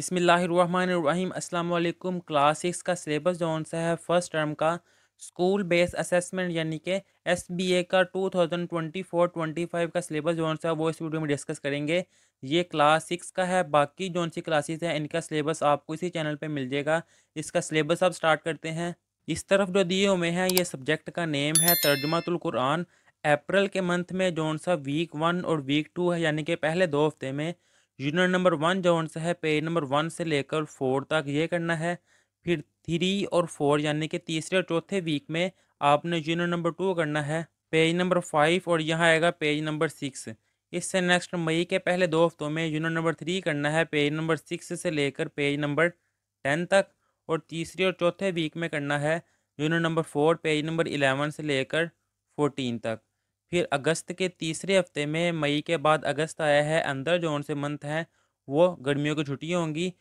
बसमीम् अल्लाम class six का syllabus जो सा है फर्स्ट टर्म का स्कूल बेस असेसमेंट यानी कि एस बी ए का two thousand twenty four twenty five का सिलेबस जो सा है वो इस वीडियो में डिस्कस करेंगे ये क्लास सिक्स का है बाकी जो सी क्लासेस हैं इनका सिलेबस आपको इसी चैनल पे मिल जाएगा इसका सिलेबस आप स्टार्ट करते हैं इस तरफ जो दिए हुए हैं ये सब्जेक्ट का नेम है तर्जमातुल्कुरान अप्रैल के मंथ में जो सा वीक वन और वीक टू है यानी कि पहले दो हफ्ते में यूनिट नंबर वन जो आंसर है पेज नंबर वन से लेकर फोर तक ये करना है फिर थ्री और फोर यानी कि तीसरे और चौथे वीक में आपने यूनिट नंबर टू करना है पेज नंबर फाइव और यहाँ आएगा पेज नंबर सिक्स इससे नेक्स्ट मई के पहले दो हफ्तों में यूनिट नंबर थ्री करना है पेज नंबर सिक्स से लेकर पेज नंबर टेन तक और तीसरे और चौथे वीक में करना है unit number four page number eleven से लेकर फोर्टीन तक फिर अगस्त के तीसरे हफ्ते में मई के बाद अगस्त आया है अंदर जो कौन से मंथ हैं वो गर्मियों की छुट्टियाँ होंगी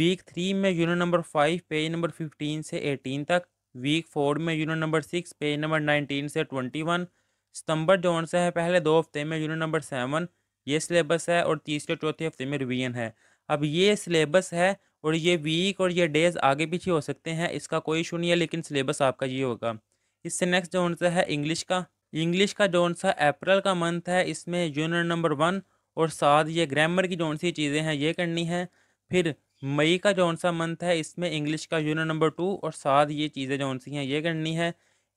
वीक थ्री में unit number five page number fifteen से एटीन तक वीक फोर में unit number six page number nineteen से ट्वेंटी वन सितंबर जो कौन सा है पहले दो हफ्ते में यूनिट नंबर सेवन ये सिलेबस है और तीसरे चौथे हफ्ते में रिवीजन है अब ये सिलेबस है और ये वीक और ये डेज आगे पीछे हो सकते हैं इसका कोई इशू नहीं है लेकिन सिलेबस आपका ये होगा इससे नेक्स्ट जो कौन सा है इंग्लिश का इंग्लिश का जौन सा अप्रैल का मंथ है इसमें यूनिट नंबर वन और साथ ये ग्रामर की जौन सी चीज़ें हैं ये करनी है फिर मई का जौन सा मंथ है इसमें इंग्लिश का यूनिट नंबर टू और साथ ये चीज़ें जौन सी हैं ये करनी है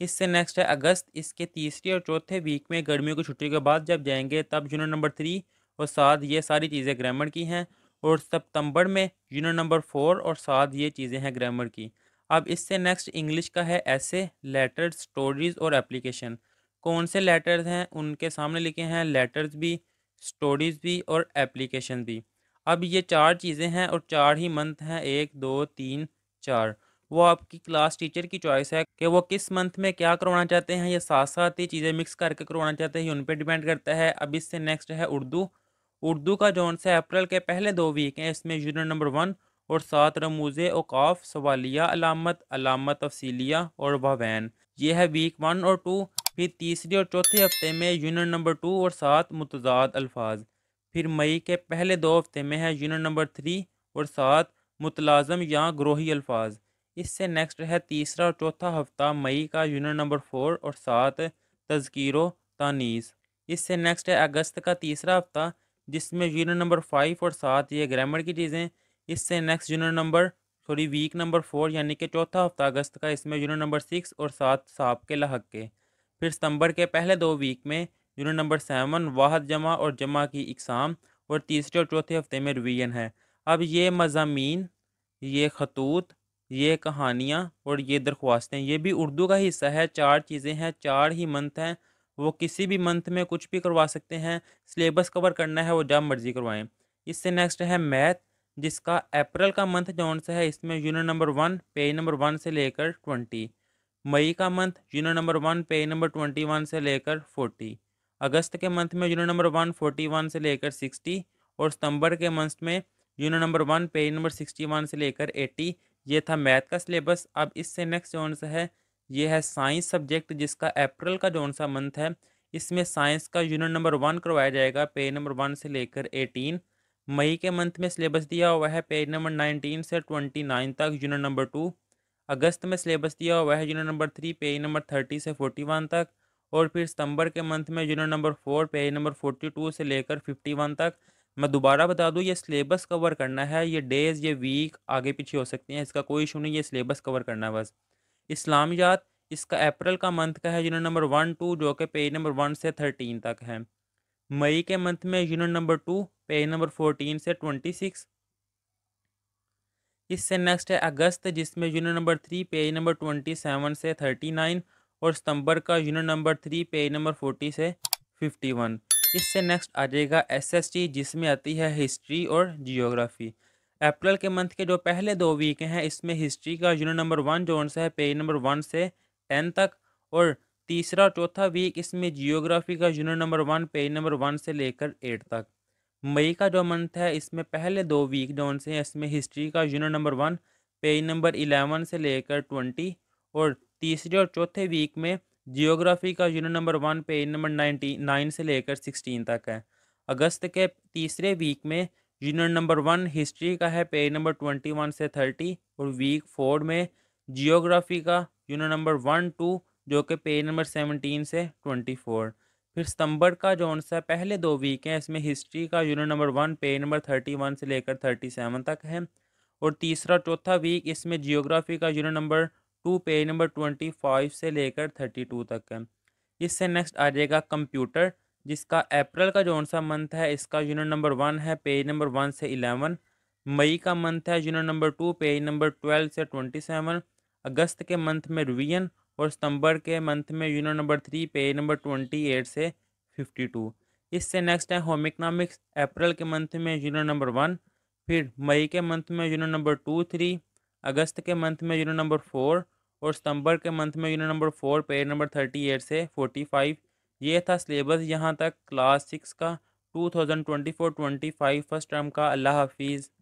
इससे नेक्स्ट है अगस्त इसके तीसरे और चौथे वीक में गर्मियों की छुट्टी के बाद जब जाएंगे तब यूनिट नंबर थ्री और साथ ये सारी चीज़ें ग्रामर की हैं और सितंबर में यूनिट नंबर फोर और साथ ये चीज़ें हैं ग्रामर की अब इससे नेक्स्ट इंग्लिश का है ऐसे लेटर स्टोरीज और एप्लीकेशन कौन से लेटर्स हैं उनके सामने लिखे हैं लेटर्स भी स्टोरीज भी और एप्लीकेशन भी अब ये चार चीज़ें हैं और चार ही मंथ हैं एक दो तीन चार वो आपकी क्लास टीचर की चॉइस है कि वो किस मंथ में क्या करवाना चाहते हैं या साथ साथ ही चीज़ें मिक्स करके करवाना चाहते हैं उन पर डिपेंड करता है अब इससे नेक्स्ट है उर्दू उर्दू का जो से अप्रैल के पहले दो वीक हैं इसमें यूनिट नंबर वन और सात रमूजे औकाफ सवालिया अलामत अलामत तफसीलिया और वावैन ये है वीक वन और टू फिर तीसरे और चौथे हफ्ते में यूनिट नंबर टू और सात मुतजाद अल्फाज फिर मई के पहले दो हफ्ते में है यूनिट नंबर थ्री और सात मुतलाजम या ग्रोही अल्फाज इससे नेक्स्ट है तीसरा और चौथा हफ्ता मई का यूनिट नंबर फोर और सात तस्कीर तानीस इससे नेक्स्ट है अगस्त का तीसरा हफ्ता जिसमें यूनिट नंबर फाइव और सात ये ग्रामर की चीज़ें इससे next unit number sorry week number four यानी कि चौथा हफ्ता अगस्त का इसमें यूनिट नंबर सिक्स और सात साप के लहक के फिर सितंबर के पहले दो वीक में यूनिट नंबर सेवन वाहद जमा और जमा की इकसाम और तीसरे और चौथे हफ्ते में रिवीजन है अब ये मजामी ये खतूत ये कहानियाँ और ये दरख्वास्तें ये भी उर्दू का हिस्सा है चार चीज़ें हैं चार ही मंथ हैं वो किसी भी मंथ में कुछ भी करवा सकते हैं सिलेबस कवर करना है वो जब मर्ज़ी करवाएं इससे नेक्स्ट है मैथ जिसका अप्रैल का मंथ जौन सा है इसमें unit number one page number one से लेकर ट्वेंटी मई का month unit number one page number twenty one से लेकर फोर्टी अगस्त के मंथ में unit number one forty one से लेकर सिक्सटी और सितंबर के मंथ में unit number one page number sixty one से लेकर एटी ये था मैथ का सिलेबस अब इससे नेक्स्ट जोन सा है ये है साइंस सब्जेक्ट जिसका अप्रैल का जोन सा मंथ है इसमें साइंस का यूनिट नंबर वन करवाया जाएगा पेज नंबर वन से लेकर एटीन मई के मंथ में सिलेबस दिया हुआ है पेज नंबर नाइनटीन से ट्वेंटी नाइन तक यूनिट नंबर टू अगस्त में सिलेबस दिया हुआ है unit number three page number thirty से फोर्टी वन तक और फिर सितंबर के मंथ में unit number four page number forty two से लेकर फिफ्टी वन तक मैं दोबारा बता दूँ ये सिलेबस कवर करना है ये डेज़ ये वीक आगे पीछे हो सकते हैं इसका कोई इशू नहीं ये सिलेबस कवर करना है बस इस्लामियात इसका अप्रैल का मंथ का है यूनिट नंबर वन टू जो कि पेज नंबर वन से थर्टीन तक है मई के मंथ में unit number two page number fourteen से ट्वेंटी सिक्स इससे नेक्स्ट है अगस्त जिसमें unit number three page number twenty seven से थर्टी नाइन और सितंबर का unit number three page number forty से फिफ्टी वन इससे नेक्स्ट आ जाएगा एस एस टी जिसमें आती है हिस्ट्री और जियोग्राफी अप्रैल के मंथ के जो पहले दो वीक हैं इसमें हिस्ट्री का यूनिट नंबर वन जो सा है पेज नंबर वन से टेन तक और तीसरा चौथा वीक इसमें जियोग्राफी का unit number one page number one से लेकर एट तक मई का जो मंथ है इसमें पहले दो वीक जो से इसमें हिस्ट्री का unit number one page number eleven से लेकर ट्वेंटी और तीसरे और चौथे वीक में जियोग्राफी का unit number one page number ninety nine से लेकर सिक्सटीन तक है अगस्त के तीसरे वीक में यूनिट नंबर वन हिस्ट्री का है पेज नंबर ट्वेंटी वन से थर्टी और वीक फोर में जियोग्राफी का यूनिट नंबर वन टू जो कि पेज नंबर सेवनटीन से ट्वेंटी फोर फिर सितंबर का जो सा पहले दो वीक हैं इसमें हिस्ट्री का unit number one page number thirty one से लेकर थर्टी सेवन तक है और तीसरा चौथा वीक इसमें जियोग्राफी का unit number two page number twenty five से लेकर थर्टी टू तक है इससे नेक्स्ट आ जाएगा कंप्यूटर जिसका अप्रैल का जो सा मंथ है इसका यूनिट नंबर वन है पेज नंबर वन से इलेवन मई का मंथ है unit number two page number twelve से ट्वेंटी सेवन अगस्त के मंथ में रिवीजन और सितंबर के मंथ में unit number three page number twenty eight से फिफ्टी टू इससे नेक्स्ट है होम इकनॉमिक्स अप्रैल के मंथ में यूनिट नंबर वन फिर मई के मंथ में यूनिट नंबर टू थ्री अगस्त के मंथ में यूनिट नंबर फोर और सितंबर के मंथ में unit number four page number thirty eight से फोर्टी फाइव ये था सिलेबस यहाँ तक क्लास सिक्स का two thousand twenty four twenty five first term का अल्लाह हाफिज़